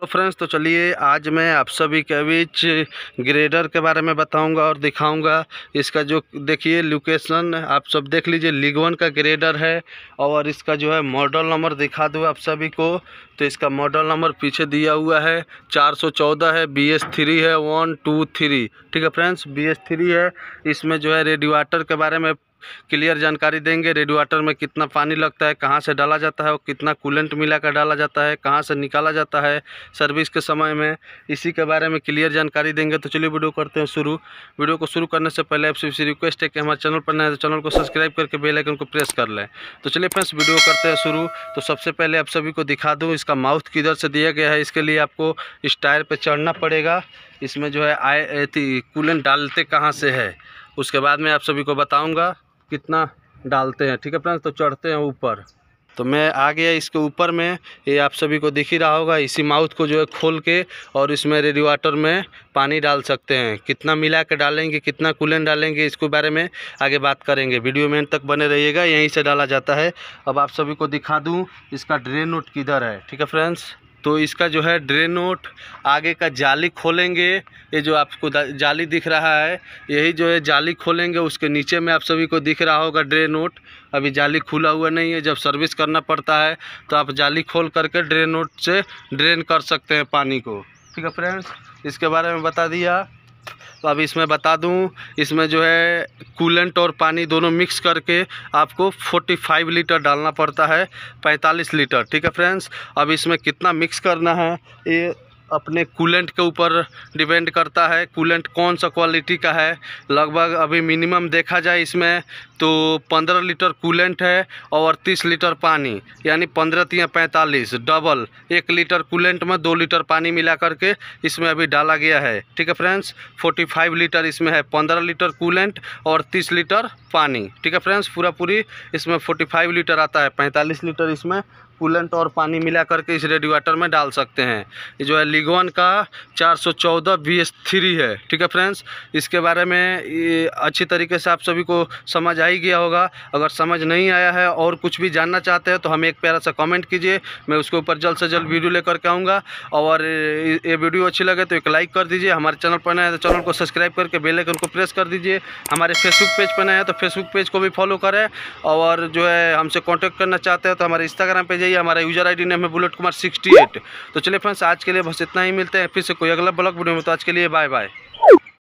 hello friends तो चलिए आज मैं आप सभी के बीच ग्रेडर के बारे में बताऊंगा और दिखाऊंगा इसका जो देखिए लोकेशन आप सब देख लीजिए लिगवन का ग्रेडर है और इसका जो है मॉडल नंबर दिखा दूँ आप सभी को तो इसका मॉडल नंबर पीछे दिया हुआ है 414 है बी एस थ्री है वन टू थ्री ठीक है फ्रेंड्स बी एस थ्री है इसमें जो है रेडिवाटर के बारे में क्लियर जानकारी देंगे रेडियो वाटर में कितना पानी लगता है कहाँ से डाला जाता है और कितना कूलेंट मिलाकर डाला जाता है कहाँ से निकाला जाता है सर्विस के समय में इसी के बारे में क्लियर जानकारी देंगे तो चलिए वीडियो करते हैं शुरू वीडियो को शुरू करने से पहले आप सबसे रिक्वेस्ट है कि हमारे चैनल पर नए तो चैनल को सब्सक्राइब करके बेलाइकन को प्रेस कर लें तो चलिए फ्रेंड्स वीडियो करते हैं शुरू तो सबसे पहले आप सभी को दिखा दूँ इसका माउथ किधर से दिया गया है इसके लिए आपको इस टायर पर चढ़ना पड़ेगा इसमें जो है आए कूलेंट डालते कहाँ से है उसके बाद में आप सभी को बताऊंगा कितना डालते हैं ठीक है फ्रेंड्स तो चढ़ते हैं ऊपर तो मैं आ गया इसके ऊपर में ये आप सभी को दिख ही रहा होगा इसी माउथ को जो है खोल के और इसमें रेडी वाटर में पानी डाल सकते हैं कितना मिला के डालेंगे कितना कूलन डालेंगे इसके बारे में आगे बात करेंगे वीडियो में तक बने रहिएगा यहीं से डाला जाता है अब आप सभी को दिखा दूँ इसका ड्रेन नोट किधर है ठीक है फ्रेंड्स तो इसका जो है ड्रेनोट आगे का जाली खोलेंगे ये जो आपको जाली दिख रहा है यही जो है जाली खोलेंगे उसके नीचे में आप सभी को दिख रहा होगा ड्रेनोट अभी जाली खुला हुआ नहीं है जब सर्विस करना पड़ता है तो आप जाली खोल करके ड्रेनोट से ड्रेन कर सकते हैं पानी को ठीक है फ्रेंड्स इसके बारे में बता दिया तो अब इसमें बता दूं इसमें जो है कूलेंट और पानी दोनों मिक्स करके आपको 45 लीटर डालना पड़ता है 45 लीटर ठीक है फ्रेंड्स अब इसमें कितना मिक्स करना है ये अपने कूलेंट के ऊपर डिपेंड करता है कूलेंट कौन सा क्वालिटी का है लगभग अभी मिनिमम देखा जाए इसमें तो 15 लीटर कूलेंट है और 30 लीटर पानी यानी पंद्रह तीन पैंतालीस डबल एक लीटर कूलेंट में दो लीटर पानी मिला करके इसमें अभी डाला गया है ठीक है फ्रेंड्स 45 लीटर इसमें है 15 लीटर कूलेंट और 30 लीटर पानी ठीक है फ्रेंड्स पूरा पूरी इसमें 45 लीटर आता है 45 लीटर इसमें कूलेंट और पानी मिला करके इस रेडिएटर में डाल सकते हैं ये जो है लिगवन का 414 थ्री है ठीक है फ्रेंड्स इसके बारे में अच्छी तरीके से आप सभी को समझ आ ही गया होगा अगर समझ नहीं आया है और कुछ भी जानना चाहते हैं तो हमें एक प्यारा सा कमेंट कीजिए मैं उसके ऊपर जल्द से जल्द वीडियो लेकर के आऊँगा और ये वीडियो अच्छी लगे तो एक लाइक कर दीजिए हमारे चैनल पर नया है तो चैनल को सब्सक्राइब करके बेलाइकन को प्रेस कर दीजिए हमारे फेसबुक पेज पर नया है तो फेसबुक पेज को भी फॉलो करें और जो है हमसे कॉन्टैक्ट करना चाहते हैं तो हमारे इंस्टाग्राम पेज जाइए हमारा यूजर आई नेम है बुलेट कुमार सिक्सटी एट तो चलिए फ्रेंड्स आज के लिए बस इतना ही मिलते हैं फिर से कोई अगला ब्लॉग वीडियो में तो आज के लिए बाय बाय